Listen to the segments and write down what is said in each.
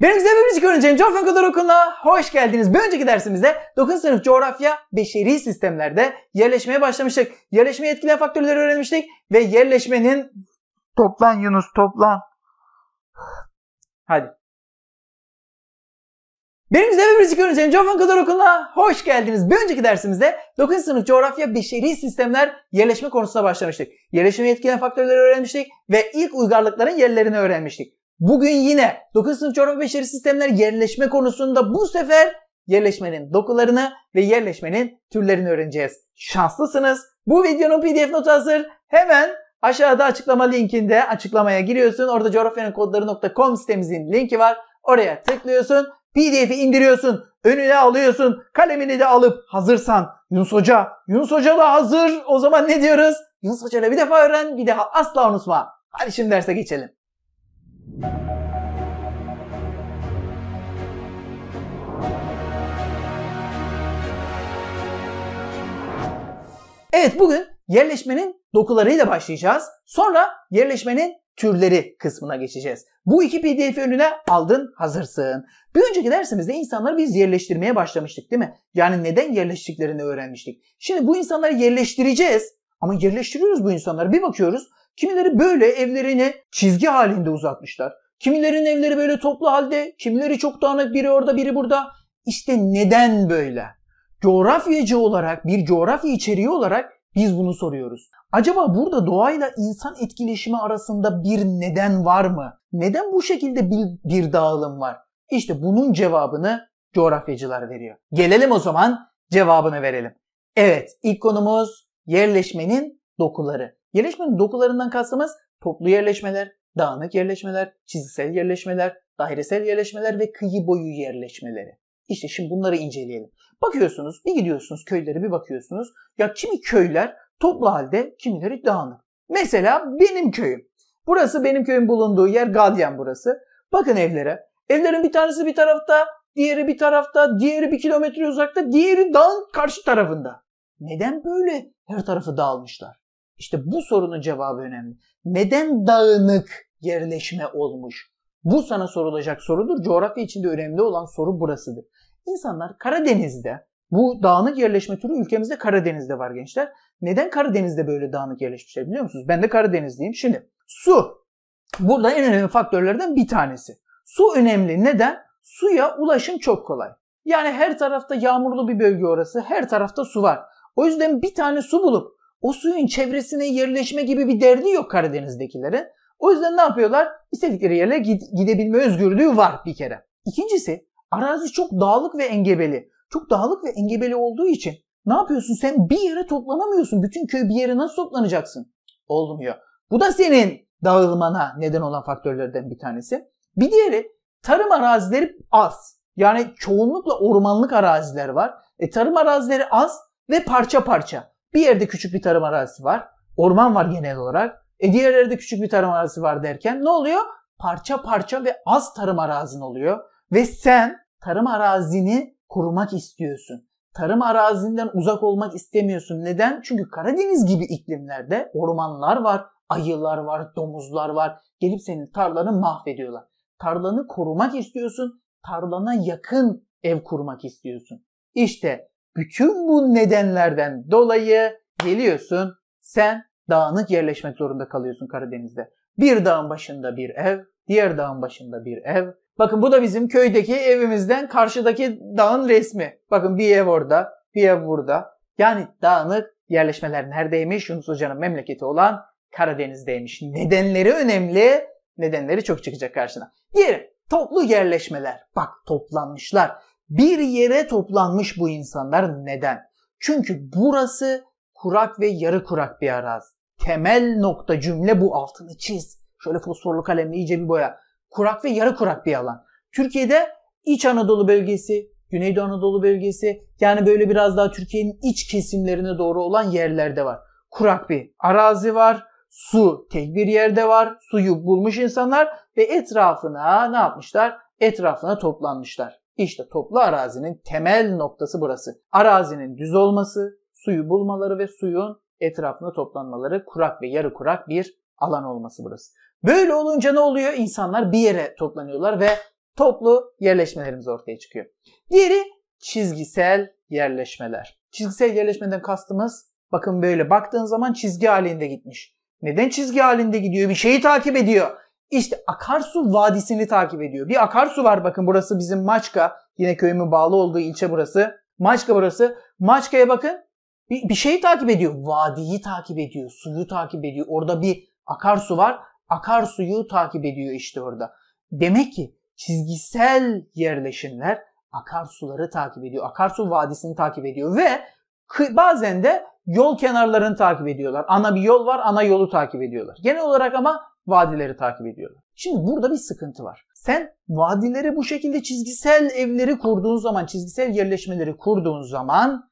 Ben size bir müzik öğreneceğim. Coğrafya kadar okuluna hoş geldiniz. Bir önceki dersimizde 9. sınıf coğrafya beşeri sistemlerde yerleşmeye başlamıştık. Yerleşme etkileyen faktörleri öğrenmiştik ve yerleşmenin... Toplan Yunus toplan. Hadi. Benim Zeynep Biricik Öğrencim Coğrafya Kadar Okulu'na hoş geldiniz. Bir önceki dersimizde 9. sınıf coğrafya beşeri sistemler yerleşme konusuna başlamıştık. Yerleşme etkileyen faktörleri öğrenmiştik ve ilk uygarlıkların yerlerini öğrenmiştik. Bugün yine 9 sınıf coğrafya beşeri sistemler yerleşme konusunda bu sefer yerleşmenin dokularını ve yerleşmenin türlerini öğreneceğiz. Şanslısınız. Bu videonun pdf notu hazır. Hemen aşağıda açıklama linkinde açıklamaya giriyorsun. Orada coğrafyanınkodları.com sitemizin linki var. Oraya tıklıyorsun. PDF'i indiriyorsun. Önüne alıyorsun. Kalemini de alıp hazırsan Yunus Hoca. Yunus Hoca da hazır. O zaman ne diyoruz? Yunus Hoca'yla bir defa öğren bir daha asla unutma. Hadi şimdi derse geçelim. Evet bugün yerleşmenin dokularıyla başlayacağız. Sonra yerleşmenin türleri kısmına geçeceğiz. Bu iki pdf önüne aldın hazırsın. Bir önceki dersimizde insanları biz yerleştirmeye başlamıştık değil mi? Yani neden yerleştiklerini öğrenmiştik. Şimdi bu insanları yerleştireceğiz. Ama yerleştiriyoruz bu insanları. Bir bakıyoruz Kimileri böyle evlerini çizgi halinde uzatmışlar. Kimilerin evleri böyle toplu halde, kimileri çok dağınık biri orada biri burada. İşte neden böyle? Coğrafyacı olarak, bir coğrafya içeriği olarak biz bunu soruyoruz. Acaba burada doğayla insan etkileşimi arasında bir neden var mı? Neden bu şekilde bir, bir dağılım var? İşte bunun cevabını coğrafyacılar veriyor. Gelelim o zaman cevabını verelim. Evet, ilk konumuz yerleşmenin dokuları. Yerleşmenin dokularından kastımız toplu yerleşmeler, dağınık yerleşmeler, çizgisel yerleşmeler, dairesel yerleşmeler ve kıyı boyu yerleşmeleri. İşte şimdi bunları inceleyelim. Bakıyorsunuz, bir gidiyorsunuz köylere bir bakıyorsunuz. Ya kimi köyler toplu halde, kimileri dağınık. Mesela benim köyüm. Burası benim köyüm bulunduğu yer Gadyan burası. Bakın evlere. Evlerin bir tanesi bir tarafta, diğeri bir tarafta, diğeri bir kilometre uzakta, diğeri dağın karşı tarafında. Neden böyle her tarafı dağılmışlar? İşte bu sorunun cevabı önemli. Neden dağınık yerleşme olmuş? Bu sana sorulacak sorudur. Coğrafya içinde önemli olan soru burasıdır. İnsanlar Karadeniz'de, bu dağınık yerleşme türü ülkemizde Karadeniz'de var gençler. Neden Karadeniz'de böyle dağınık yerleşmişler biliyor musunuz? Ben de Karadenizliyim. Şimdi su burada en önemli faktörlerden bir tanesi. Su önemli. Neden? Suya ulaşım çok kolay. Yani her tarafta yağmurlu bir bölge orası. Her tarafta su var. O yüzden bir tane su bulup o suyun çevresine yerleşme gibi bir derdi yok Karadeniz'dekilerin. O yüzden ne yapıyorlar? İstedikleri yere gidebilme özgürlüğü var bir kere. İkincisi arazi çok dağlık ve engebeli. Çok dağlık ve engebeli olduğu için ne yapıyorsun? Sen bir yere toplanamıyorsun. Bütün köy bir yere nasıl toplanacaksın? Olmuyor. Bu da senin dağılmana neden olan faktörlerden bir tanesi. Bir diğeri tarım arazileri az. Yani çoğunlukla ormanlık araziler var. E, tarım arazileri az ve parça parça. Bir yerde küçük bir tarım arazisi var. Orman var genel olarak. E diğer yerde küçük bir tarım arazisi var derken ne oluyor? Parça parça ve az tarım arazin oluyor. Ve sen tarım arazini korumak istiyorsun. Tarım arazinden uzak olmak istemiyorsun. Neden? Çünkü Karadeniz gibi iklimlerde ormanlar var, ayılar var, domuzlar var. Gelip senin tarlanı mahvediyorlar. Tarlanı korumak istiyorsun. Tarlana yakın ev kurmak istiyorsun. İşte bütün bu nedenlerden dolayı geliyorsun sen dağınık yerleşmek zorunda kalıyorsun Karadeniz'de. Bir dağın başında bir ev, diğer dağın başında bir ev. Bakın bu da bizim köydeki evimizden karşıdaki dağın resmi. Bakın bir ev orada, bir ev burada. Yani dağınık yerleşmeler neredeymiş? Yunus Hoca'nın memleketi olan Karadeniz'deymiş. Nedenleri önemli. Nedenleri çok çıkacak karşına. Diyelim toplu yerleşmeler. Bak toplanmışlar. Bir yere toplanmış bu insanlar neden? Çünkü burası kurak ve yarı kurak bir arazi. Temel nokta cümle bu altını çiz. Şöyle fosforlu kalemle iyice bir boya. Kurak ve yarı kurak bir alan. Türkiye'de İç Anadolu bölgesi, Güneydoğu Anadolu bölgesi yani böyle biraz daha Türkiye'nin iç kesimlerine doğru olan yerlerde var. Kurak bir arazi var, su tek bir yerde var, suyu bulmuş insanlar ve etrafına ne yapmışlar? Etrafına toplanmışlar. İşte toplu arazinin temel noktası burası. Arazinin düz olması, suyu bulmaları ve suyun etrafında toplanmaları kurak ve yarı kurak bir alan olması burası. Böyle olunca ne oluyor? İnsanlar bir yere toplanıyorlar ve toplu yerleşmelerimiz ortaya çıkıyor. Diğeri çizgisel yerleşmeler. Çizgisel yerleşmeden kastımız bakın böyle baktığın zaman çizgi halinde gitmiş. Neden çizgi halinde gidiyor? Bir şeyi takip ediyor. İşte akarsu vadisini takip ediyor. Bir akarsu var bakın burası bizim Maçka. Yine köyümün bağlı olduğu ilçe burası. Maçka burası. Maçka'ya bakın. Bir, bir şeyi takip ediyor. Vadiyi takip ediyor. Suyu takip ediyor. Orada bir akarsu var. Akarsuyu takip ediyor işte orada. Demek ki çizgisel yerleşimler akarsuları takip ediyor. Akarsu vadisini takip ediyor ve bazen de yol kenarlarını takip ediyorlar. Ana bir yol var, ana yolu takip ediyorlar. Genel olarak ama vadileri takip ediyorlar. Şimdi burada bir sıkıntı var. Sen vadileri bu şekilde çizgisel evleri kurduğun zaman, çizgisel yerleşmeleri kurduğun zaman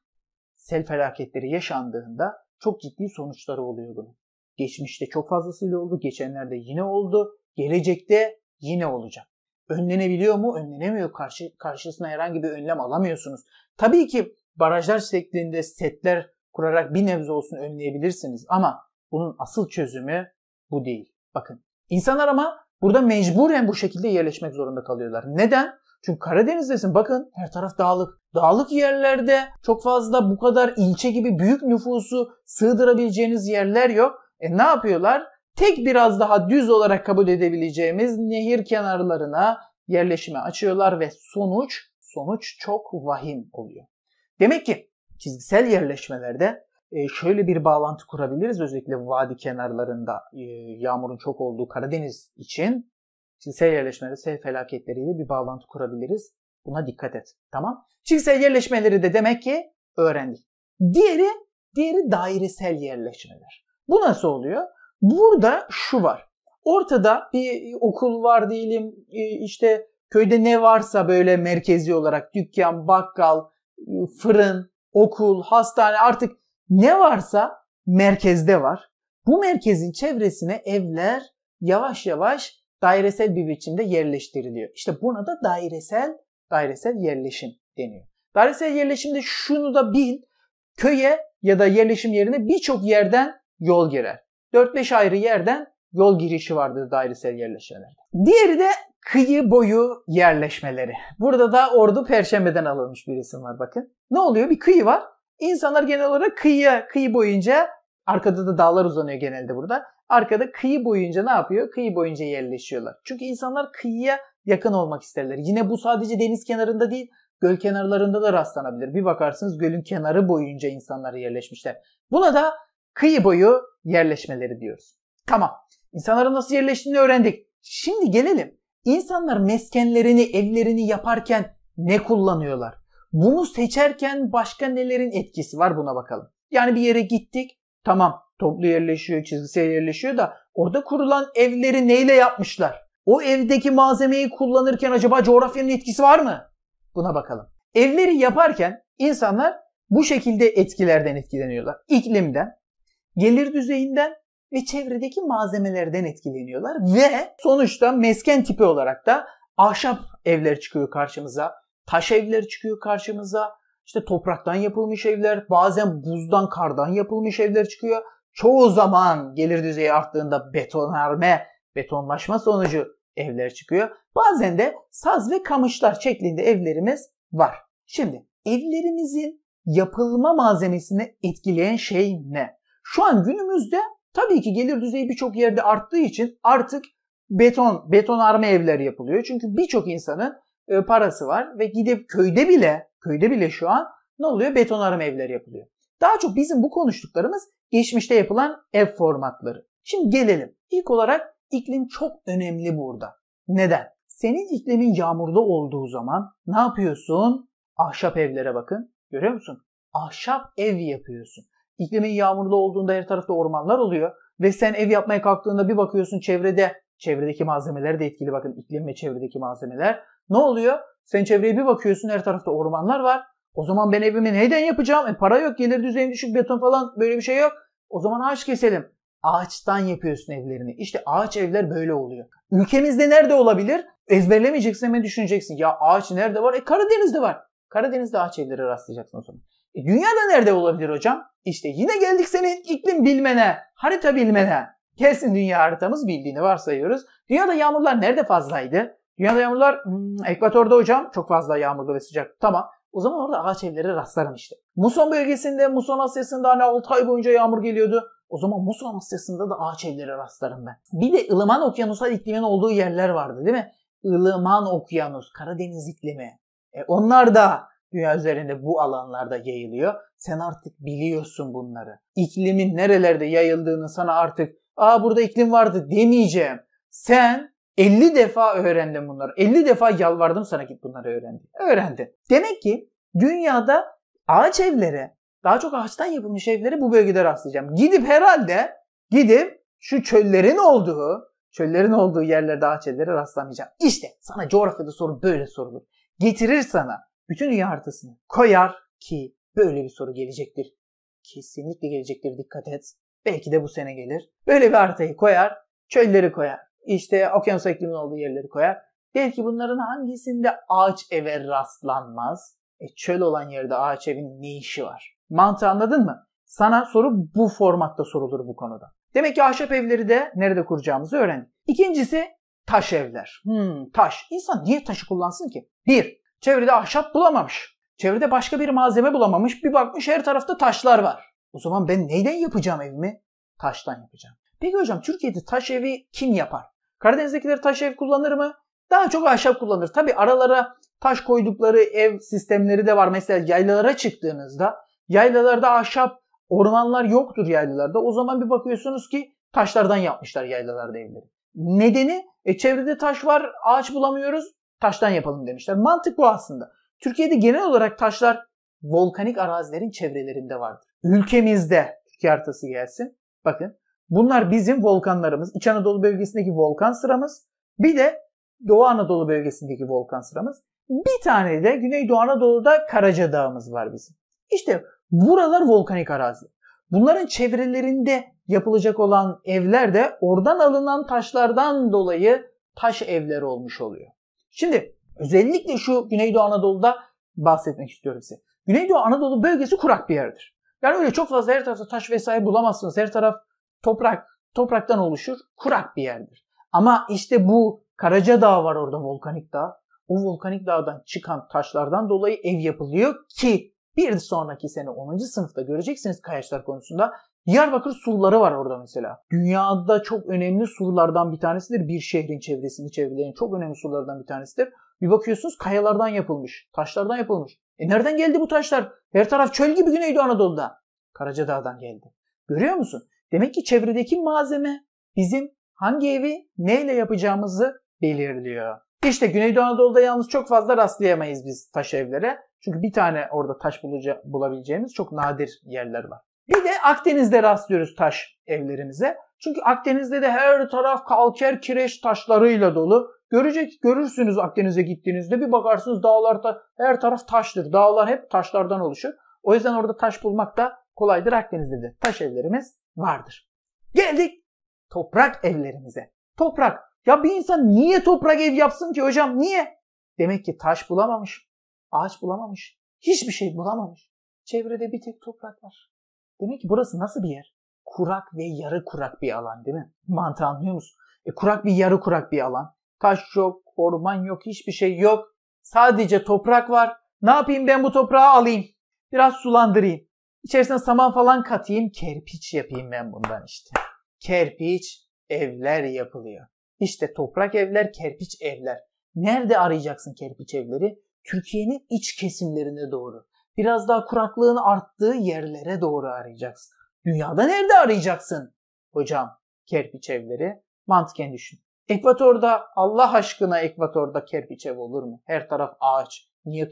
sel felaketleri yaşandığında çok ciddi sonuçları oluyor bunun. Geçmişte çok fazlasıyla oldu, geçenlerde yine oldu, gelecekte yine olacak. Önlenebiliyor mu? Önlenemiyor. Karşı, karşısına herhangi bir önlem alamıyorsunuz. Tabii ki barajlar şeklinde setler kurarak bir nebze olsun önleyebilirsiniz ama bunun asıl çözümü bu değil. Bakın insanlar ama burada mecburen bu şekilde yerleşmek zorunda kalıyorlar. Neden? Çünkü Karadeniz'desin bakın her taraf dağlık. Dağlık yerlerde çok fazla bu kadar ilçe gibi büyük nüfusu sığdırabileceğiniz yerler yok. E ne yapıyorlar? Tek biraz daha düz olarak kabul edebileceğimiz nehir kenarlarına yerleşime açıyorlar ve sonuç sonuç çok vahim oluyor. Demek ki çizgisel yerleşmelerde ee, şöyle bir bağlantı kurabiliriz özellikle vadi kenarlarında e, yağmurun çok olduğu Karadeniz için. Şimdi sel yerleşmeleri, sel felaketleriyle bir bağlantı kurabiliriz. Buna dikkat et. Tamam. Çiksel yerleşmeleri de demek ki öğrendik. Diğeri, diğeri dairesel yerleşmeler. Bu nasıl oluyor? Burada şu var. Ortada bir okul var diyelim, e, işte köyde ne varsa böyle merkezi olarak dükkan, bakkal, e, fırın, okul, hastane artık ne varsa merkezde var. Bu merkezin çevresine evler yavaş yavaş dairesel bir biçimde yerleştiriliyor. İşte buna da dairesel dairesel yerleşim deniyor. Dairesel yerleşimde şunu da bil. Köye ya da yerleşim yerine birçok yerden yol girer. 4-5 ayrı yerden yol girişi vardır dairesel yerleşmelerde. Diğeri de kıyı boyu yerleşmeleri. Burada da Ordu Perşembe'den alınmış bir isim var bakın. Ne oluyor? Bir kıyı var. İnsanlar genel olarak kıyıya, kıyı boyunca arkada da dağlar uzanıyor genelde burada. Arkada kıyı boyunca ne yapıyor? Kıyı boyunca yerleşiyorlar. Çünkü insanlar kıyıya yakın olmak isterler. Yine bu sadece deniz kenarında değil, göl kenarlarında da rastlanabilir. Bir bakarsınız gölün kenarı boyunca insanlar yerleşmişler. Buna da kıyı boyu yerleşmeleri diyoruz. Tamam. İnsanların nasıl yerleştiğini öğrendik. Şimdi gelelim. İnsanlar meskenlerini, evlerini yaparken ne kullanıyorlar? Bunu seçerken başka nelerin etkisi var buna bakalım. Yani bir yere gittik. Tamam toplu yerleşiyor, çizgisel yerleşiyor da orada kurulan evleri neyle yapmışlar? O evdeki malzemeyi kullanırken acaba coğrafyanın etkisi var mı? Buna bakalım. Evleri yaparken insanlar bu şekilde etkilerden etkileniyorlar. İklimden, gelir düzeyinden ve çevredeki malzemelerden etkileniyorlar ve sonuçta mesken tipi olarak da ahşap evler çıkıyor karşımıza taş evler çıkıyor karşımıza. İşte topraktan yapılmış evler, bazen buzdan, kardan yapılmış evler çıkıyor. Çoğu zaman gelir düzeyi arttığında betonarme, betonlaşma sonucu evler çıkıyor. Bazen de saz ve kamışlar şeklinde evlerimiz var. Şimdi evlerimizin yapılma malzemesini etkileyen şey ne? Şu an günümüzde tabii ki gelir düzeyi birçok yerde arttığı için artık beton, betonarme evler yapılıyor. Çünkü birçok insanın e, parası var ve gidip köyde bile köyde bile şu an ne oluyor? Beton arama evler yapılıyor. Daha çok bizim bu konuştuklarımız geçmişte yapılan ev formatları. Şimdi gelelim. İlk olarak iklim çok önemli burada. Neden? Senin iklimin yağmurda olduğu zaman ne yapıyorsun? Ahşap evlere bakın. Görüyor musun? Ahşap ev yapıyorsun. İklimin yağmurlu olduğunda her tarafta ormanlar oluyor ve sen ev yapmaya kalktığında bir bakıyorsun çevrede çevredeki malzemeler de etkili bakın iklim ve çevredeki malzemeler ne oluyor? Sen çevreye bir bakıyorsun her tarafta ormanlar var. O zaman ben evimi neyden yapacağım? E para yok, gelir düzeyim düşük, beton falan böyle bir şey yok. O zaman ağaç keselim. Ağaçtan yapıyorsun evlerini. İşte ağaç evler böyle oluyor. Ülkemizde nerede olabilir? Ezberlemeyeceksin hemen düşüneceksin. Ya ağaç nerede var? E Karadeniz'de var. Karadeniz'de ağaç evleri rastlayacaksın o zaman. E, dünyada nerede olabilir hocam? İşte yine geldik senin iklim bilmene, harita bilmene. Kesin dünya haritamız bildiğini varsayıyoruz. Dünyada yağmurlar nerede fazlaydı? Dünyada yağmurlar hmm, ekvatorda hocam çok fazla yağmurlu ve sıcak. Tamam. O zaman orada ağaç evleri rastlarım işte. Muson bölgesinde Muson Asyası'nda hani 6 ay boyunca yağmur geliyordu. O zaman Muson Asyası'nda da ağaç evleri rastlarım ben. Bir de ılıman okyanusal iklimin olduğu yerler vardı değil mi? Ilıman okyanus, Karadeniz iklimi. E onlar da dünya üzerinde bu alanlarda yayılıyor. Sen artık biliyorsun bunları. İklimin nerelerde yayıldığını sana artık aa burada iklim vardı demeyeceğim. Sen 50 defa öğrendim bunları. 50 defa yalvardım sana git bunları öğrendi. Öğrendi. Demek ki dünyada ağaç evlere, daha çok ağaçtan yapılmış evlere bu bölgede rastlayacağım. Gidip herhalde gidip şu çöllerin olduğu, çöllerin olduğu yerlerde ağaç evlere rastlamayacağım. İşte sana coğrafyada soru böyle sorulur. Getirir sana bütün dünya haritasını koyar ki böyle bir soru gelecektir. Kesinlikle gelecektir dikkat et. Belki de bu sene gelir. Böyle bir haritayı koyar, çölleri koyar işte okyanus iklimin olduğu yerleri koyar. Der ki bunların hangisinde ağaç eve rastlanmaz? E çöl olan yerde ağaç evin ne işi var? Mantığı anladın mı? Sana soru bu formatta sorulur bu konuda. Demek ki ahşap evleri de nerede kuracağımızı öğrendik. İkincisi taş evler. Hmm, taş. İnsan niye taşı kullansın ki? Bir, çevrede ahşap bulamamış. Çevrede başka bir malzeme bulamamış. Bir bakmış her tarafta taşlar var. O zaman ben neyden yapacağım evimi? Taştan yapacağım. Peki hocam Türkiye'de taş evi kim yapar? Karadeniz'dekileri taş ev kullanır mı? Daha çok ahşap kullanır. Tabi aralara taş koydukları ev sistemleri de var. Mesela yaylalara çıktığınızda yaylalarda ahşap ormanlar yoktur yaylalarda. O zaman bir bakıyorsunuz ki taşlardan yapmışlar yaylalarda evleri. Nedeni e, çevrede taş var ağaç bulamıyoruz taştan yapalım demişler. Mantık bu aslında. Türkiye'de genel olarak taşlar volkanik arazilerin çevrelerinde vardır. Ülkemizde Türkiye haritası gelsin. Bakın Bunlar bizim volkanlarımız. İç Anadolu bölgesindeki volkan sıramız. Bir de Doğu Anadolu bölgesindeki volkan sıramız. Bir tane de Güneydoğu Anadolu'da Karaca Dağımız var bizim. İşte buralar volkanik arazi. Bunların çevrelerinde yapılacak olan evler de oradan alınan taşlardan dolayı taş evleri olmuş oluyor. Şimdi özellikle şu Güneydoğu Anadolu'da bahsetmek istiyorum size. Güneydoğu Anadolu bölgesi kurak bir yerdir. Yani öyle çok fazla her tarafta taş vesaire bulamazsınız. Her taraf toprak topraktan oluşur, kurak bir yerdir. Ama işte bu Karaca Dağ var orada volkanik dağ. O volkanik dağdan çıkan taşlardan dolayı ev yapılıyor ki bir sonraki sene 10. sınıfta göreceksiniz kayaçlar konusunda. Diyarbakır surları var orada mesela. Dünyada çok önemli surlardan bir tanesidir. Bir şehrin çevresini çevreleyen çok önemli surlardan bir tanesidir. Bir bakıyorsunuz kayalardan yapılmış, taşlardan yapılmış. E nereden geldi bu taşlar? Her taraf çöl gibi Güneydoğu Anadolu'da. Karacadağ'dan geldi. Görüyor musun? Demek ki çevredeki malzeme bizim hangi evi neyle yapacağımızı belirliyor. İşte Güneydoğu Anadolu'da yalnız çok fazla rastlayamayız biz taş evlere. Çünkü bir tane orada taş bulaca- bulabileceğimiz çok nadir yerler var. Bir de Akdeniz'de rastlıyoruz taş evlerimize. Çünkü Akdeniz'de de her taraf kalker kireç taşlarıyla dolu. Görecek, görürsünüz Akdeniz'e gittiğinizde bir bakarsınız dağlarda her taraf taştır. Dağlar hep taşlardan oluşur. O yüzden orada taş bulmak da kolaydır. Akdeniz'de de taş evlerimiz vardır. Geldik toprak evlerimize. Toprak. Ya bir insan niye toprak ev yapsın ki hocam? Niye? Demek ki taş bulamamış, ağaç bulamamış, hiçbir şey bulamamış. Çevrede bir tek toprak var. Demek ki burası nasıl bir yer? Kurak ve yarı kurak bir alan değil mi? Mantığı anlıyor musun? E, kurak bir yarı kurak bir alan. Taş yok, orman yok, hiçbir şey yok. Sadece toprak var. Ne yapayım ben bu toprağı alayım. Biraz sulandırayım. İçerisine saman falan katayım, kerpiç yapayım ben bundan işte. Kerpiç evler yapılıyor. İşte toprak evler, kerpiç evler. Nerede arayacaksın kerpiç evleri? Türkiye'nin iç kesimlerine doğru. Biraz daha kuraklığın arttığı yerlere doğru arayacaksın. Dünyada nerede arayacaksın? Hocam kerpiç evleri mantıken düşün. Ekvatorda Allah aşkına ekvatorda kerpiç ev olur mu? Her taraf ağaç. Niye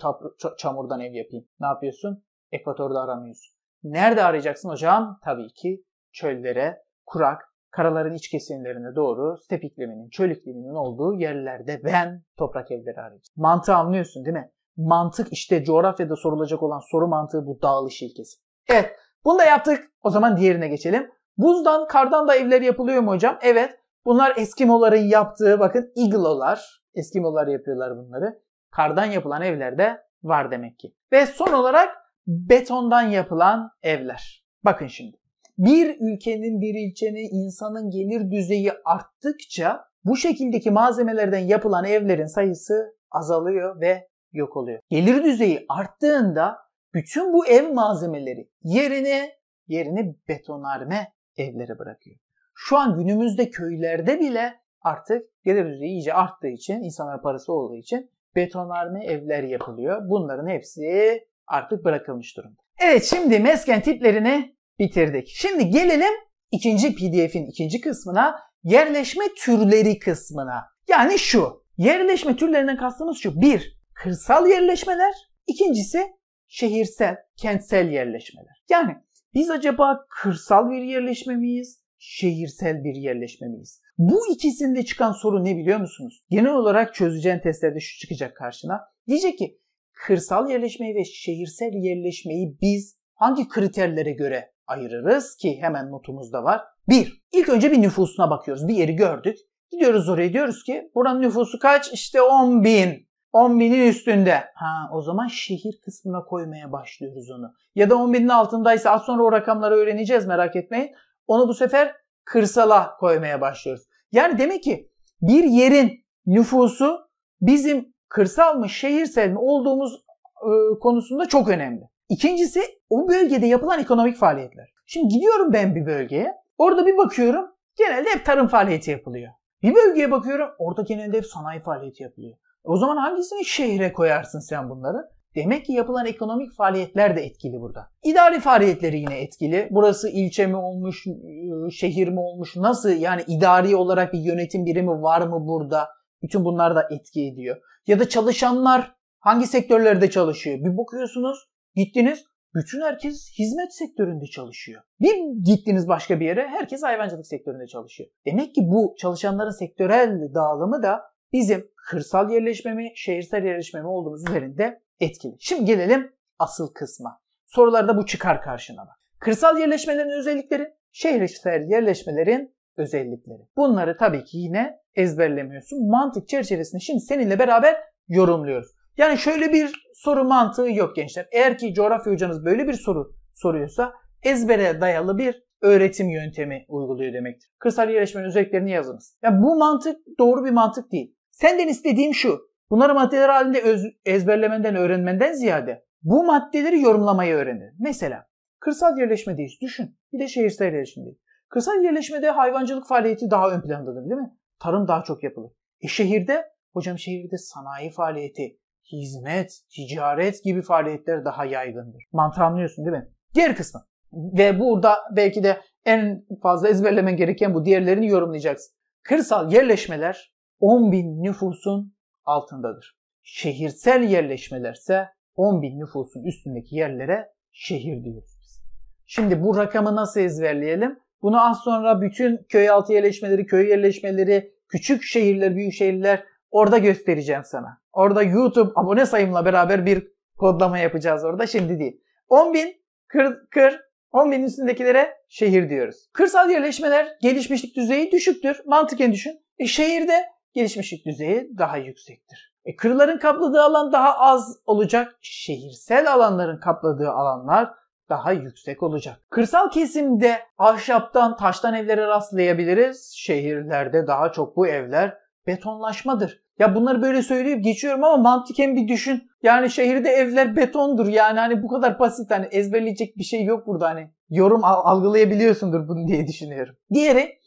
çamurdan ev yapayım? Ne yapıyorsun? Ekvatorda aramıyorsun. Nerede arayacaksın hocam? Tabii ki çöllere, kurak, karaların iç kesimlerine doğru step ikliminin, çöl ikliminin olduğu yerlerde ben toprak evleri arayacağım. Mantığı anlıyorsun değil mi? Mantık işte coğrafyada sorulacak olan soru mantığı bu dağılış ilkesi. Evet bunu da yaptık. O zaman diğerine geçelim. Buzdan, kardan da evler yapılıyor mu hocam? Evet. Bunlar Eskimoların yaptığı bakın iglolar. Eskimolar yapıyorlar bunları. Kardan yapılan evlerde var demek ki. Ve son olarak betondan yapılan evler. Bakın şimdi. Bir ülkenin, bir ilçenin, insanın gelir düzeyi arttıkça bu şekildeki malzemelerden yapılan evlerin sayısı azalıyor ve yok oluyor. Gelir düzeyi arttığında bütün bu ev malzemeleri yerine yerini betonarme evlere bırakıyor. Şu an günümüzde köylerde bile artık gelir düzeyi iyice arttığı için, insanların parası olduğu için betonarme evler yapılıyor. Bunların hepsi artık bırakılmış durumda. Evet şimdi mesken tiplerini bitirdik. Şimdi gelelim ikinci PDF'in ikinci kısmına yerleşme türleri kısmına. Yani şu yerleşme türlerinden kastımız şu. Bir kırsal yerleşmeler. ikincisi şehirsel, kentsel yerleşmeler. Yani biz acaba kırsal bir yerleşme miyiz? Şehirsel bir yerleşme miyiz? Bu ikisinde çıkan soru ne biliyor musunuz? Genel olarak çözeceğin testlerde şu çıkacak karşına. Diyecek ki kırsal yerleşmeyi ve şehirsel yerleşmeyi biz hangi kriterlere göre ayırırız ki hemen notumuzda var. Bir, ilk önce bir nüfusuna bakıyoruz. Bir yeri gördük. Gidiyoruz oraya diyoruz ki buranın nüfusu kaç? İşte 10 bin. 10 binin üstünde. Ha o zaman şehir kısmına koymaya başlıyoruz onu. Ya da 10 binin altındaysa az sonra o rakamları öğreneceğiz merak etmeyin. Onu bu sefer kırsala koymaya başlıyoruz. Yani demek ki bir yerin nüfusu bizim kırsal mı şehirsel mi olduğumuz e, konusunda çok önemli. İkincisi o bölgede yapılan ekonomik faaliyetler. Şimdi gidiyorum ben bir bölgeye. Orada bir bakıyorum genelde hep tarım faaliyeti yapılıyor. Bir bölgeye bakıyorum orada genelde hep sanayi faaliyeti yapılıyor. O zaman hangisini şehre koyarsın sen bunları? Demek ki yapılan ekonomik faaliyetler de etkili burada. İdari faaliyetleri yine etkili. Burası ilçe mi olmuş, e, şehir mi olmuş, nasıl yani idari olarak bir yönetim birimi var mı burada? Bütün bunlar da etki ediyor. Ya da çalışanlar hangi sektörlerde çalışıyor? Bir bakıyorsunuz gittiniz bütün herkes hizmet sektöründe çalışıyor. Bir gittiniz başka bir yere herkes hayvancılık sektöründe çalışıyor. Demek ki bu çalışanların sektörel dağılımı da bizim kırsal yerleşmemi, şehirsel yerleşmemi olduğumuz üzerinde etkili. Şimdi gelelim asıl kısma. Sorularda bu çıkar karşına Kırsal yerleşmelerin özellikleri, şehirsel yerleşmelerin özellikleri. Bunları tabii ki yine ezberlemiyorsun. Mantık çerçevesinde şimdi seninle beraber yorumluyoruz. Yani şöyle bir soru mantığı yok gençler. Eğer ki coğrafya hocanız böyle bir soru soruyorsa ezbere dayalı bir öğretim yöntemi uyguluyor demektir. Kırsal yerleşmenin özelliklerini yazınız. Ya yani bu mantık doğru bir mantık değil. Senden istediğim şu. Bunları maddeler halinde öz, ezberlemenden, öğrenmenden ziyade bu maddeleri yorumlamayı öğrenin. Mesela kırsal yerleşmedeyiz. Düşün. Bir de şehirsel yerleşmedeyiz. Kırsal yerleşmede hayvancılık faaliyeti daha ön plandadır değil mi? Tarım daha çok yapılır. E şehirde? Hocam şehirde sanayi faaliyeti, hizmet, ticaret gibi faaliyetler daha yaygındır. Mantığı anlıyorsun değil mi? Diğer kısmı. Ve burada belki de en fazla ezberlemen gereken bu diğerlerini yorumlayacaksın. Kırsal yerleşmeler 10 bin nüfusun altındadır. Şehirsel yerleşmelerse 10 bin nüfusun üstündeki yerlere şehir diyoruz biz. Şimdi bu rakamı nasıl ezberleyelim? Bunu az sonra bütün köy altı yerleşmeleri, köy yerleşmeleri, küçük şehirler, büyük şehirler orada göstereceğim sana. Orada YouTube abone sayımla beraber bir kodlama yapacağız orada şimdi değil. 10 bin kır, kır 10 bin üstündekilere şehir diyoruz. Kırsal yerleşmeler gelişmişlik düzeyi düşüktür. Mantıken düşün. E, şehirde gelişmişlik düzeyi daha yüksektir. E, kırların kapladığı alan daha az olacak. Şehirsel alanların kapladığı alanlar daha yüksek olacak. Kırsal kesimde ahşaptan, taştan evlere rastlayabiliriz. Şehirlerde daha çok bu evler betonlaşmadır. Ya bunları böyle söyleyip geçiyorum ama mantıken bir düşün. Yani şehirde evler betondur. Yani hani bu kadar basit hani ezberleyecek bir şey yok burada hani. Yorum algılayabiliyorsundur bunu diye düşünüyorum. Diğeri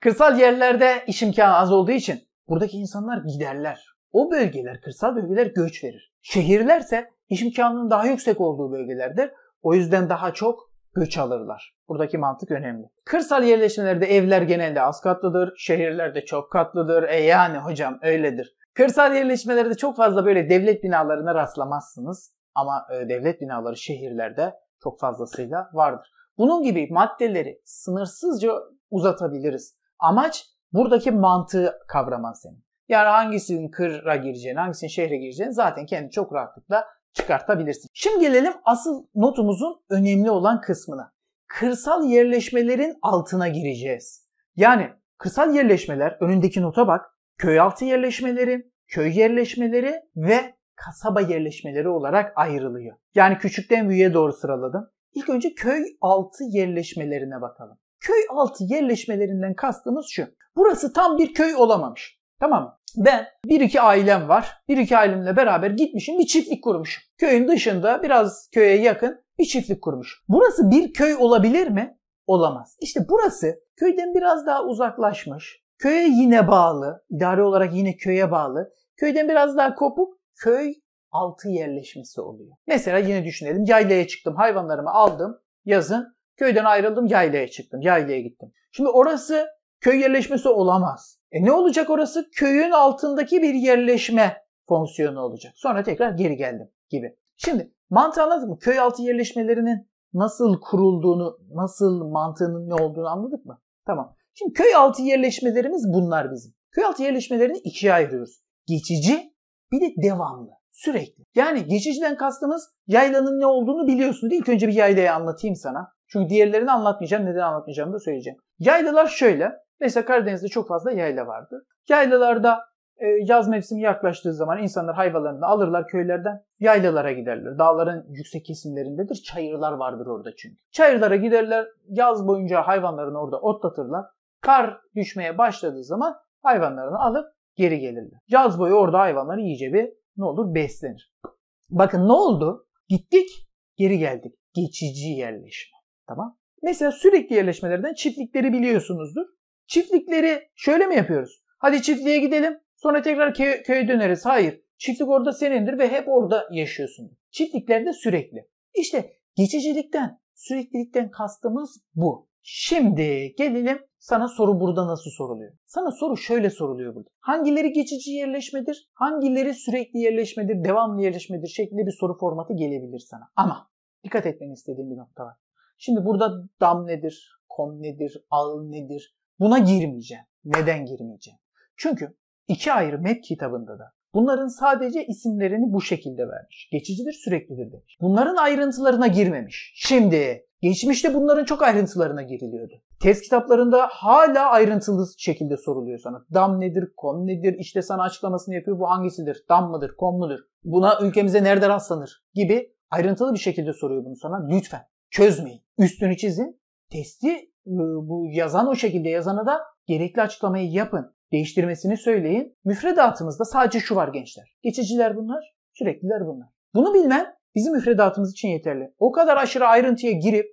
kırsal yerlerde iş imkanı az olduğu için buradaki insanlar giderler. O bölgeler, kırsal bölgeler göç verir. Şehirlerse iş imkanının daha yüksek olduğu bölgelerdir. O yüzden daha çok göç alırlar. Buradaki mantık önemli. Kırsal yerleşimlerde evler genelde az katlıdır, şehirlerde çok katlıdır. E yani hocam öyledir. Kırsal yerleşmelerde çok fazla böyle devlet binalarına rastlamazsınız ama e, devlet binaları şehirlerde çok fazlasıyla vardır. Bunun gibi maddeleri sınırsızca uzatabiliriz. Amaç buradaki mantığı kavraman senin. Yani hangisinin kıra gireceğini, hangisinin şehre gireceğini zaten kendi çok rahatlıkla çıkartabilirsin. Şimdi gelelim asıl notumuzun önemli olan kısmına. Kırsal yerleşmelerin altına gireceğiz. Yani kırsal yerleşmeler önündeki nota bak. Köy altı yerleşmeleri, köy yerleşmeleri ve kasaba yerleşmeleri olarak ayrılıyor. Yani küçükten büyüğe doğru sıraladım. İlk önce köy altı yerleşmelerine bakalım. Köy altı yerleşmelerinden kastımız şu. Burası tam bir köy olamamış. Tamam mı? Ben bir iki ailem var. Bir iki ailemle beraber gitmişim bir çiftlik kurmuşum. Köyün dışında biraz köye yakın bir çiftlik kurmuşum. Burası bir köy olabilir mi? Olamaz. İşte burası köyden biraz daha uzaklaşmış. Köye yine bağlı. idare olarak yine köye bağlı. Köyden biraz daha kopuk köy altı yerleşmesi oluyor. Mesela yine düşünelim yaylaya çıktım hayvanlarımı aldım yazın köyden ayrıldım yaylaya çıktım yaylaya gittim. Şimdi orası köy yerleşmesi olamaz. E ne olacak orası? Köyün altındaki bir yerleşme fonksiyonu olacak. Sonra tekrar geri geldim gibi. Şimdi mantığı anladık mı? Köy altı yerleşmelerinin nasıl kurulduğunu, nasıl mantığının ne olduğunu anladık mı? Tamam. Şimdi köy altı yerleşmelerimiz bunlar bizim. Köy altı yerleşmelerini ikiye ayırıyoruz. Geçici bir de devamlı. Sürekli. Yani geçiciden kastımız yaylanın ne olduğunu biliyorsun değil. İlk önce bir yaylayı anlatayım sana. Çünkü diğerlerini anlatmayacağım. Neden anlatmayacağımı da söyleyeceğim. Yaylalar şöyle. Mesela Karadeniz'de çok fazla yayla vardı. Yaylalarda e, yaz mevsimi yaklaştığı zaman insanlar hayvalarını alırlar köylerden yaylalara giderler. Dağların yüksek kesimlerindedir. Çayırlar vardır orada çünkü. Çayırlara giderler. Yaz boyunca hayvanlarını orada otlatırlar. Kar düşmeye başladığı zaman hayvanlarını alıp geri gelirler. Yaz boyu orada hayvanları iyice bir ne olur beslenir. Bakın ne oldu? Gittik, geri geldik. Geçici yerleşme. Tamam? Mesela sürekli yerleşmelerden çiftlikleri biliyorsunuzdur. Çiftlikleri şöyle mi yapıyoruz? Hadi çiftliğe gidelim sonra tekrar köy, köye döneriz. Hayır. Çiftlik orada senindir ve hep orada yaşıyorsun. Çiftliklerde sürekli. İşte geçicilikten, süreklilikten kastımız bu. Şimdi gelelim sana soru burada nasıl soruluyor? Sana soru şöyle soruluyor burada. Hangileri geçici yerleşmedir? Hangileri sürekli yerleşmedir? Devamlı yerleşmedir? Şeklinde bir soru formatı gelebilir sana. Ama dikkat etmeni istediğim bir nokta var. Şimdi burada dam nedir? Kom nedir? Al nedir? Buna girmeyeceğim. Neden girmeyeceğim? Çünkü iki ayrı map kitabında da bunların sadece isimlerini bu şekilde vermiş. Geçicidir, süreklidir demiş. Bunların ayrıntılarına girmemiş. Şimdi geçmişte bunların çok ayrıntılarına giriliyordu. Test kitaplarında hala ayrıntılı şekilde soruluyor sana. Dam nedir, kom nedir, işte sana açıklamasını yapıyor bu hangisidir, dam mıdır, kom mudur? Buna ülkemize nerede rastlanır gibi ayrıntılı bir şekilde soruyor bunu sana. Lütfen çözmeyin. Üstünü çizin. Testi ee, bu yazan o şekilde yazana da gerekli açıklamayı yapın. Değiştirmesini söyleyin. Müfredatımızda sadece şu var gençler. Geçiciler bunlar, sürekliler bunlar. Bunu bilmem, bizim müfredatımız için yeterli. O kadar aşırı ayrıntıya girip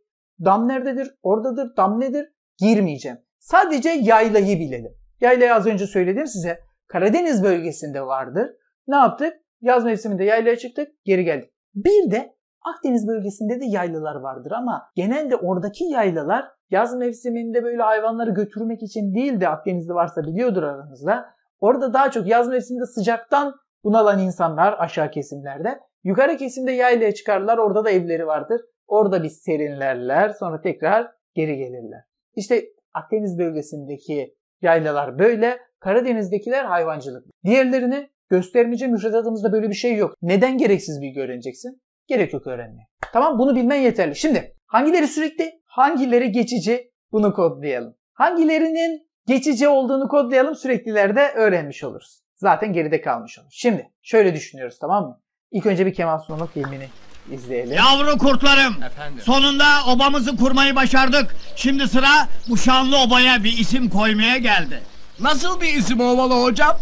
dam nerededir, oradadır, dam nedir girmeyeceğim. Sadece yaylayı bilelim. Yaylayı az önce söyledim size. Karadeniz bölgesinde vardır. Ne yaptık? Yaz mevsiminde yaylaya çıktık, geri geldik. Bir de Akdeniz bölgesinde de yaylalar vardır ama genelde oradaki yaylalar yaz mevsiminde böyle hayvanları götürmek için değil de Akdeniz'de varsa biliyordur aranızda. Orada daha çok yaz mevsiminde sıcaktan bunalan insanlar aşağı kesimlerde. Yukarı kesimde yaylaya çıkarlar. Orada da evleri vardır. Orada bir serinlerler. Sonra tekrar geri gelirler. İşte Akdeniz bölgesindeki yaylalar böyle. Karadeniz'dekiler hayvancılık. Diğerlerini göstermece müfredatımızda böyle bir şey yok. Neden gereksiz bilgi öğreneceksin? Gerek yok öğrenmeye. Tamam bunu bilmen yeterli. Şimdi hangileri sürekli hangileri geçici bunu kodlayalım. Hangilerinin geçici olduğunu kodlayalım süreklilerde öğrenmiş oluruz. Zaten geride kalmış olur. Şimdi şöyle düşünüyoruz tamam mı? İlk önce bir Kemal Sunal'ın filmini izleyelim. Yavru kurtlarım. Efendim. Sonunda obamızı kurmayı başardık. Şimdi sıra bu şanlı obaya bir isim koymaya geldi. Nasıl bir isim olmalı hocam?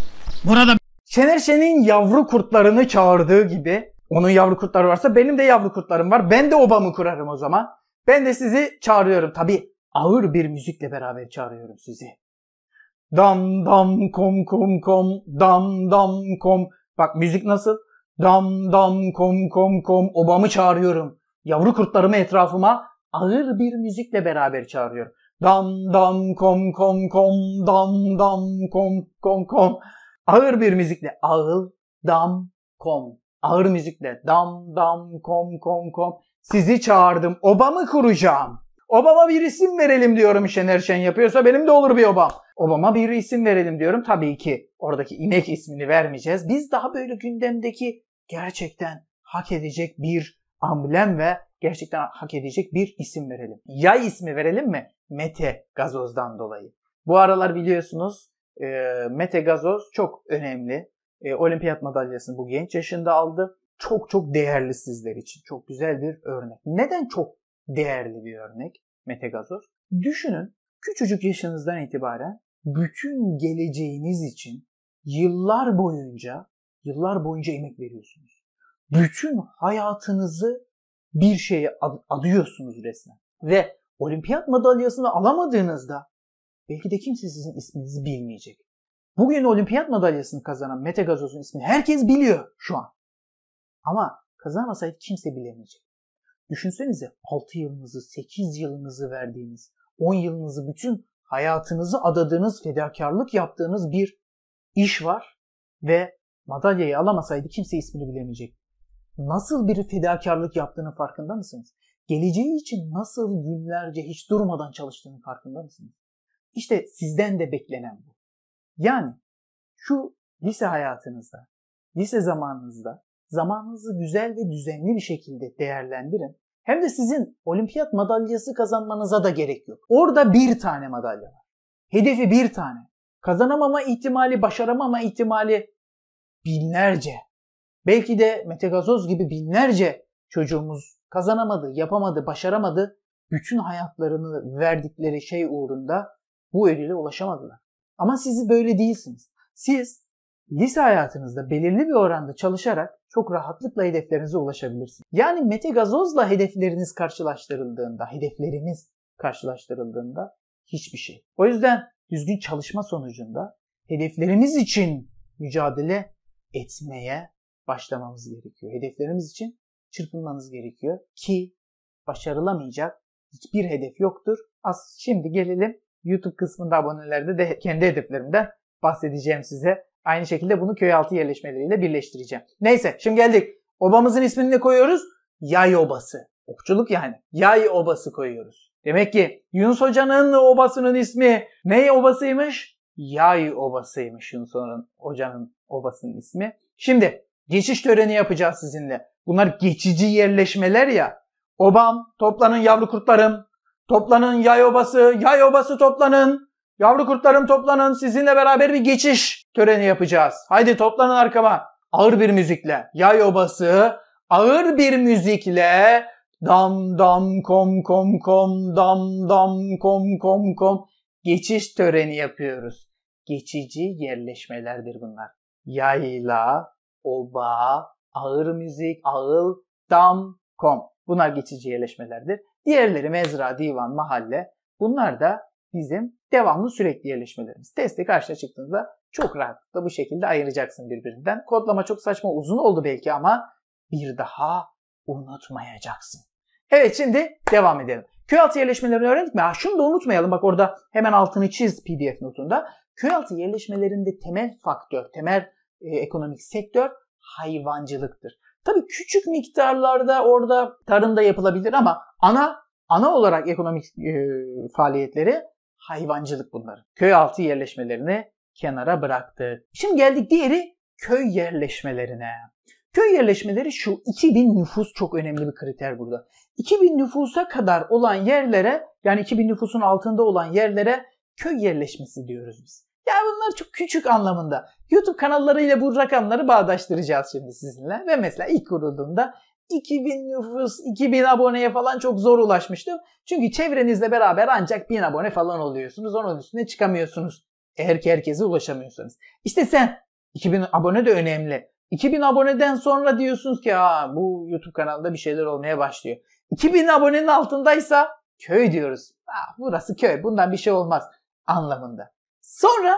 Burada Şener Şen'in yavru kurtlarını çağırdığı gibi onun yavru kurtları varsa benim de yavru kurtlarım var. Ben de obamı kurarım o zaman. Ben de sizi çağırıyorum. Tabi ağır bir müzikle beraber çağırıyorum sizi. Dam dam kom kom kom dam dam kom. Bak müzik nasıl? Dam dam kom kom kom obamı çağırıyorum. Yavru kurtlarımı etrafıma ağır bir müzikle beraber çağırıyorum. Dam dam kom kom kom dam dam kom kom kom. Ağır bir müzikle ağıl dam kom. Ağır müzikle dam dam kom kom kom. Sizi çağırdım. Obamı kuracağım. Obama bir isim verelim diyorum Şener Şen yapıyorsa benim de olur bir obam. Obama bir isim verelim diyorum. Tabii ki oradaki inek ismini vermeyeceğiz. Biz daha böyle gündemdeki gerçekten hak edecek bir amblem ve gerçekten hak edecek bir isim verelim. Yay ismi verelim mi? Mete Gazoz'dan dolayı. Bu aralar biliyorsunuz e, Mete Gazoz çok önemli. E, olimpiyat madalyasını bu genç yaşında aldı çok çok değerli sizler için. Çok güzel bir örnek. Neden çok değerli bir örnek Mete Gazoz? Düşünün küçücük yaşınızdan itibaren bütün geleceğiniz için yıllar boyunca yıllar boyunca emek veriyorsunuz. Bütün hayatınızı bir şeye ad- adıyorsunuz resmen. Ve olimpiyat madalyasını alamadığınızda belki de kimse sizin isminizi bilmeyecek. Bugün olimpiyat madalyasını kazanan Mete Gazoz'un ismini herkes biliyor şu an. Ama kazanmasaydı kimse bilemeyecek. Düşünsenize 6 yılınızı, 8 yılınızı verdiğiniz, 10 yılınızı, bütün hayatınızı adadığınız, fedakarlık yaptığınız bir iş var ve madalyayı alamasaydı kimse ismini bilemeyecek. Nasıl bir fedakarlık yaptığının farkında mısınız? Geleceği için nasıl günlerce hiç durmadan çalıştığının farkında mısınız? İşte sizden de beklenen bu. Yani şu lise hayatınızda, lise zamanınızda zamanınızı güzel ve düzenli bir şekilde değerlendirin. Hem de sizin olimpiyat madalyası kazanmanıza da gerek yok. Orada bir tane madalya var. Hedefi bir tane. Kazanamama ihtimali, başaramama ihtimali binlerce. Belki de Mete Gazoz gibi binlerce çocuğumuz kazanamadı, yapamadı, başaramadı. Bütün hayatlarını verdikleri şey uğrunda bu ödüle ulaşamadılar. Ama sizi böyle değilsiniz. Siz lise hayatınızda belirli bir oranda çalışarak çok rahatlıkla hedeflerinize ulaşabilirsiniz. Yani Mete hedefleriniz karşılaştırıldığında, hedefleriniz karşılaştırıldığında hiçbir şey. O yüzden düzgün çalışma sonucunda hedeflerimiz için mücadele etmeye başlamamız gerekiyor. Hedeflerimiz için çırpınmanız gerekiyor ki başarılamayacak hiçbir hedef yoktur. Az şimdi gelelim YouTube kısmında abonelerde de kendi hedeflerimden bahsedeceğim size. Aynı şekilde bunu köy altı yerleşmeleriyle birleştireceğim. Neyse şimdi geldik. Obamızın ismini ne koyuyoruz? Yay obası. Okçuluk yani. Yay obası koyuyoruz. Demek ki Yunus Hoca'nın obasının ismi ne obasıymış? Yay obasıymış Yunus Hoca'nın obasının ismi. Şimdi geçiş töreni yapacağız sizinle. Bunlar geçici yerleşmeler ya. Obam, toplanın yavru kurtlarım. Toplanın yay obası, yay obası toplanın. Yavru kurtlarım toplanın. Sizinle beraber bir geçiş töreni yapacağız. Haydi toplanın arkama. Ağır bir müzikle yay obası ağır bir müzikle dam dam kom kom kom dam dam kom kom kom geçiş töreni yapıyoruz. Geçici yerleşmelerdir bunlar. Yayla, oba, ağır müzik, ağıl, dam, kom. Bunlar geçici yerleşmelerdir. Diğerleri mezra, divan, mahalle. Bunlar da bizim devamlı sürekli yerleşmelerimiz. Teste karşına çıktığınızda çok rahatlıkla bu şekilde ayıracaksın birbirinden. Kodlama çok saçma uzun oldu belki ama bir daha unutmayacaksın. Evet şimdi devam edelim. Köy altı yerleşmelerini öğrendik mi? Ha, şunu da unutmayalım. Bak orada hemen altını çiz PDF notunda. köy altı yerleşmelerinde temel faktör, temel e, ekonomik sektör hayvancılıktır. Tabii küçük miktarlarda orada tarımda yapılabilir ama ana ana olarak ekonomik e, faaliyetleri hayvancılık bunların. Köy altı yerleşmelerini kenara bıraktı. Şimdi geldik diğeri köy yerleşmelerine. Köy yerleşmeleri şu 2000 nüfus çok önemli bir kriter burada. 2000 nüfusa kadar olan yerlere yani 2000 nüfusun altında olan yerlere köy yerleşmesi diyoruz biz. Ya bunlar çok küçük anlamında. YouTube kanallarıyla bu rakamları bağdaştıracağız şimdi sizinle. Ve mesela ilk kurulduğunda 2000 nüfus, 2000 aboneye falan çok zor ulaşmıştım. Çünkü çevrenizle beraber ancak 1000 abone falan oluyorsunuz. Onun üstüne çıkamıyorsunuz. Eğer ki herkese ulaşamıyorsanız. İşte sen 2000 abone de önemli. 2000 aboneden sonra diyorsunuz ki ha bu YouTube kanalında bir şeyler olmaya başlıyor. 2000 abonenin altındaysa köy diyoruz. Ha, burası köy bundan bir şey olmaz anlamında. Sonra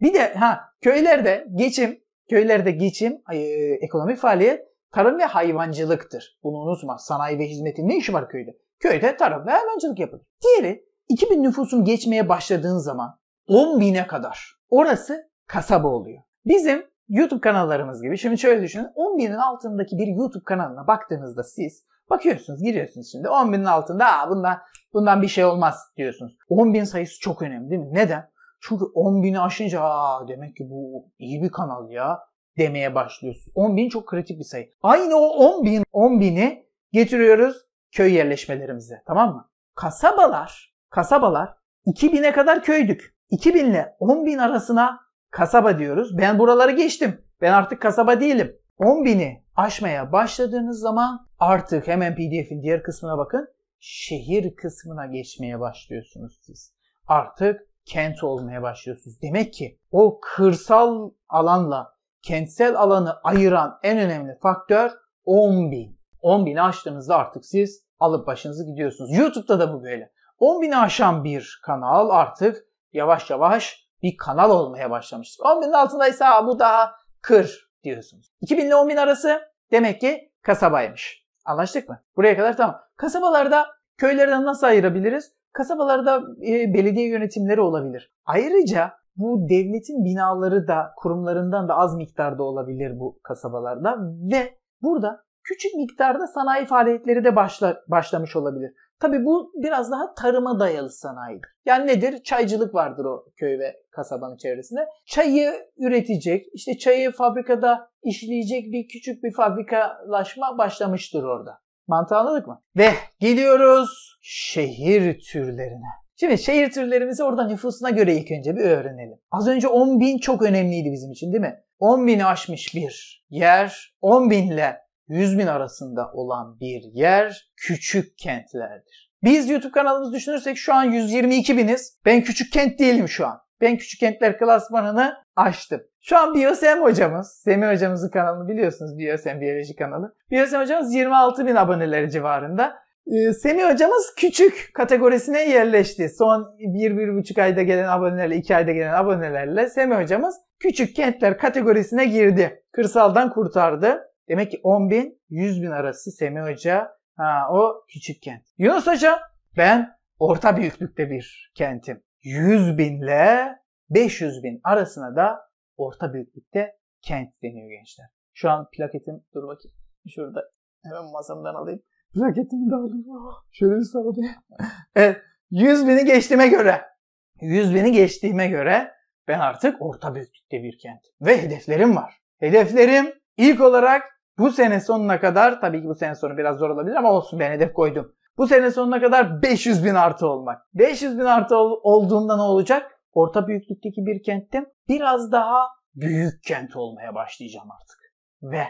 bir de ha köylerde geçim, köylerde geçim, e, ekonomik faaliyet tarım ve hayvancılıktır. Bunu unutma. Sanayi ve hizmetin ne işi var köyde? Köyde tarım ve hayvancılık yapılır. Diğeri 2000 nüfusun geçmeye başladığın zaman 10 bine kadar. Orası kasaba oluyor. Bizim YouTube kanallarımız gibi. Şimdi şöyle düşünün. 10 binin altındaki bir YouTube kanalına baktığınızda siz bakıyorsunuz giriyorsunuz şimdi 10 binin altında Aa, bundan, bundan bir şey olmaz diyorsunuz. 10 bin sayısı çok önemli değil mi? Neden? Çünkü 10 bini aşınca Aa, demek ki bu iyi bir kanal ya demeye başlıyorsun. 10 bin çok kritik bir sayı. Aynı o 10 bin, 10 bini getiriyoruz köy yerleşmelerimize tamam mı? Kasabalar, kasabalar 2000'e kadar köydük. 2000 ile 10 bin arasına kasaba diyoruz. Ben buraları geçtim. Ben artık kasaba değilim. 10 bini aşmaya başladığınız zaman artık hemen pdf'in diğer kısmına bakın. Şehir kısmına geçmeye başlıyorsunuz siz. Artık kent olmaya başlıyorsunuz. Demek ki o kırsal alanla kentsel alanı ayıran en önemli faktör 10 bin. 10 bini aştığınızda artık siz alıp başınızı gidiyorsunuz. YouTube'da da bu böyle. 10 bini aşan bir kanal artık yavaş yavaş bir kanal olmaya başlamıştır. 10 binin altındaysa bu daha kır diyorsunuz. 2000 ile 10 bin arası demek ki kasabaymış. Anlaştık mı? Buraya kadar tamam. Kasabalarda köylerden nasıl ayırabiliriz? Kasabalarda e, belediye yönetimleri olabilir. Ayrıca bu devletin binaları da kurumlarından da az miktarda olabilir bu kasabalarda ve burada küçük miktarda sanayi faaliyetleri de başla, başlamış olabilir. Tabi bu biraz daha tarıma dayalı sanayidir. Yani nedir? Çaycılık vardır o köy ve kasabanın çevresinde. Çayı üretecek, işte çayı fabrikada işleyecek bir küçük bir fabrikalaşma başlamıştır orada. Mantığı anladık mı? Ve geliyoruz şehir türlerine. Şimdi şehir türlerimizi orada nüfusuna göre ilk önce bir öğrenelim. Az önce 10 bin çok önemliydi bizim için değil mi? 10 bini aşmış bir yer, 10 bin ile 100 bin arasında olan bir yer küçük kentlerdir. Biz YouTube kanalımızı düşünürsek şu an 122 biniz. Ben küçük kent değilim şu an. Ben küçük kentler klasmanını açtım. Şu an Biosem hocamız, Semih hocamızın kanalını biliyorsunuz Biosem biyoloji kanalı. Biosem hocamız 26 bin abonelere civarında. Ee, Semih hocamız küçük kategorisine yerleşti. Son 1-1,5 ayda gelen abonelerle, 2 ayda gelen abonelerle Semih hocamız küçük kentler kategorisine girdi. Kırsaldan kurtardı. Demek ki 10 bin, 100 bin arası Semih Hoca ha, o küçük kent. Yunus Hoca ben orta büyüklükte bir kentim. 100 binle 500 bin arasına da orta büyüklükte kent deniyor gençler. Şu an plaketim dur bakayım. Şurada hemen masamdan alayım. Raketimi de aldım. Ah, şöyle bir sarıldı. evet, 100 bini geçtiğime göre 100 bini geçtiğime göre ben artık orta büyüklükte bir kent. Ve hedeflerim var. Hedeflerim ilk olarak bu sene sonuna kadar tabii ki bu sene sonu biraz zor olabilir ama olsun ben hedef koydum. Bu sene sonuna kadar 500 bin artı olmak. 500 bin artı ol- olduğunda ne olacak? Orta büyüklükteki bir kentte biraz daha büyük kent olmaya başlayacağım artık. Ve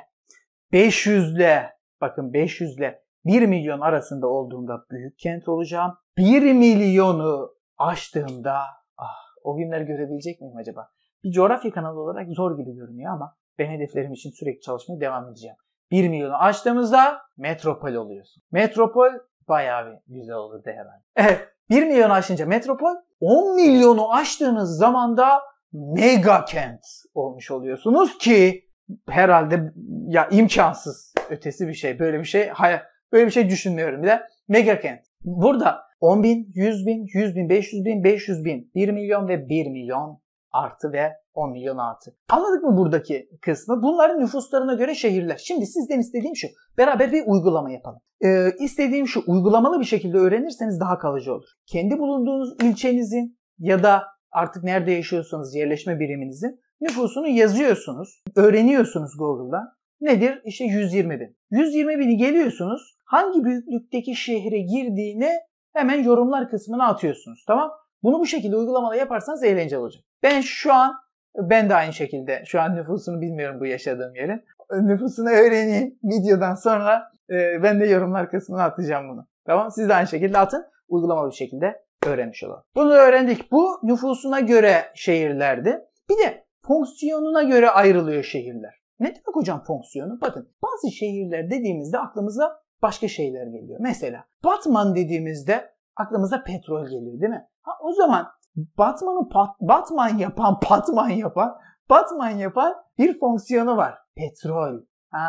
500 ile bakın 500 ile 1 milyon arasında olduğunda büyük kent olacağım. 1 milyonu aştığımda ah, o günleri görebilecek miyim acaba? Bir coğrafya kanalı olarak zor gibi görünüyor ama ben hedeflerim için sürekli çalışmaya devam edeceğim. 1 milyonu aştığımızda metropol oluyorsun. Metropol bayağı bir güzel olur de herhalde. Evet 1 milyonu aşınca metropol 10 milyonu aştığınız zaman da mega kent olmuş oluyorsunuz ki herhalde ya imkansız ötesi bir şey. Böyle bir şey hay- Öyle bir şey düşünmüyorum bile. Mega kent. Burada 10 bin, 100 bin, 100 bin, 500 bin, 500 bin, 1 milyon ve 1 milyon artı ve 10 milyon artı. Anladık mı buradaki kısmı? Bunların nüfuslarına göre şehirler. Şimdi sizden istediğim şu. Beraber bir uygulama yapalım. Ee, istediğim şu. Uygulamalı bir şekilde öğrenirseniz daha kalıcı olur. Kendi bulunduğunuz ilçenizin ya da artık nerede yaşıyorsanız yerleşme biriminizin nüfusunu yazıyorsunuz. Öğreniyorsunuz Google'da nedir? İşte 120 bin. 120 bini geliyorsunuz. Hangi büyüklükteki şehre girdiğini hemen yorumlar kısmına atıyorsunuz. Tamam? Bunu bu şekilde uygulamada yaparsanız eğlenceli olacak. Ben şu an ben de aynı şekilde şu an nüfusunu bilmiyorum bu yaşadığım yerin. Nüfusunu öğreneyim videodan sonra e, ben de yorumlar kısmına atacağım bunu. Tamam? Siz de aynı şekilde atın. uygulama bir şekilde öğrenmiş olalım. Bunu öğrendik. Bu nüfusuna göre şehirlerdi. Bir de fonksiyonuna göre ayrılıyor şehirler. Ne demek hocam fonksiyonu? Bakın bazı şehirler dediğimizde aklımıza başka şeyler geliyor. Mesela Batman dediğimizde aklımıza petrol geliyor değil mi? Ha, o zaman Batman'ı pat, Batman yapan, Batman yapan, Batman yapan bir fonksiyonu var. Petrol. Ha,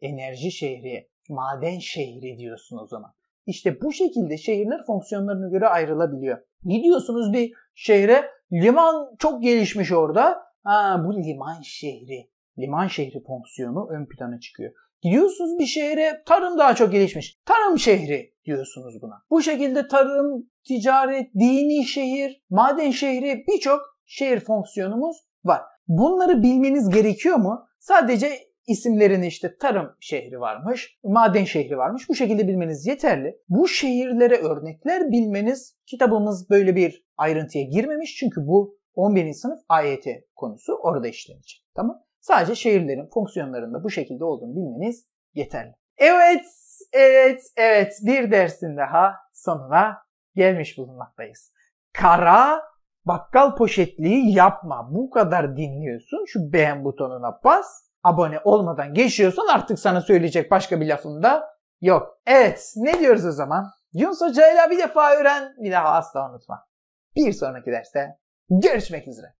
enerji şehri, maden şehri diyorsun o zaman. İşte bu şekilde şehirler fonksiyonlarına göre ayrılabiliyor. Gidiyorsunuz bir şehre liman çok gelişmiş orada. Ha, bu liman şehri liman şehri fonksiyonu ön plana çıkıyor. Gidiyorsunuz bir şehre tarım daha çok gelişmiş. Tarım şehri diyorsunuz buna. Bu şekilde tarım, ticaret, dini şehir, maden şehri birçok şehir fonksiyonumuz var. Bunları bilmeniz gerekiyor mu? Sadece isimlerini işte tarım şehri varmış, maden şehri varmış. Bu şekilde bilmeniz yeterli. Bu şehirlere örnekler bilmeniz kitabımız böyle bir ayrıntıya girmemiş. Çünkü bu 11. sınıf AYT konusu orada işlenecek. Tamam? Sadece şehirlerin fonksiyonlarında bu şekilde olduğunu bilmeniz yeterli. Evet, evet, evet bir dersin daha sonuna gelmiş bulunmaktayız. Kara bakkal poşetliği yapma. Bu kadar dinliyorsun. Şu beğen butonuna bas. Abone olmadan geçiyorsan artık sana söyleyecek başka bir lafım da yok. Evet ne diyoruz o zaman? Yunus Hoca'yla bir defa öğren bir daha asla unutma. Bir sonraki derste görüşmek üzere.